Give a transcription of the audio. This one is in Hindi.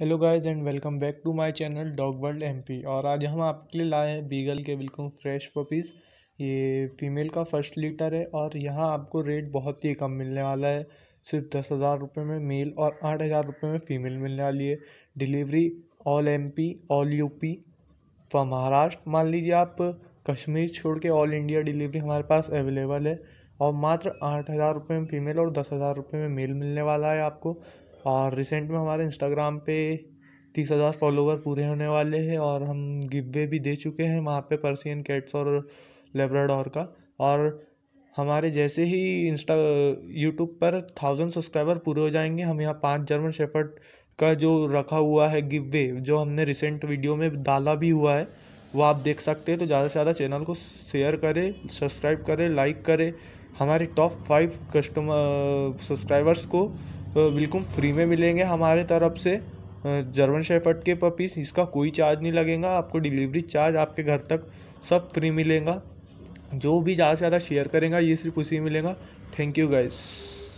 hello guys and welcome back to my channel dog world MP और आज हम आपके लिए लाए हैं बीगल के बिल्कुल फ्रेश पपीज़ ये फीमेल का फर्स्ट लीटर है और यहाँ आपको रेट बहुत ही कम मिलने वाला है सिर्फ दस हज़ार रुपये में मेल और आठ हज़ार रुपये में फ़ीमेल मिलने वाली है delivery all M all UP P Maharashtra मान लीजिए आप कश्मीर छोड़ के ऑल इंडिया डिलीवरी हमारे पास अवेलेबल है और मात्र आठ हज़ार रुपये में फ़ीमेल और दस हज़ार रुपये में मेल मिलने वाला है आपको और रिसेंट में हमारे इंस्टाग्राम पे तीस हज़ार फॉलोवर पूरे होने वाले हैं और हम गिवे भी दे चुके हैं वहाँ पे पर्सियन कैट्स और लेब्राडोर का और हमारे जैसे ही इंस्टा यूट्यूब पर थाउजेंड सब्सक्राइबर पूरे हो जाएंगे हम यहाँ पांच जर्मन शेफर्ड का जो रखा हुआ है गिवे जो हमने रिसेंट वीडियो में डाला भी हुआ है वो आप देख सकते हैं तो ज़्यादा से ज़्यादा चैनल को शेयर करें सब्सक्राइब करें लाइक करें हमारे टॉप फाइव कस्टमर सब्सक्राइबर्स को uh, बिल्कुल फ्री में मिलेंगे हमारे तरफ से uh, जर्मन शेफर्ट के पपीस इसका कोई चार्ज नहीं लगेगा आपको डिलीवरी चार्ज आपके घर तक सब फ्री मिलेगा जो भी ज़्यादा से ज़्यादा शेयर करेगा ये सिर्फ उसी मिलेगा थैंक यू गाइस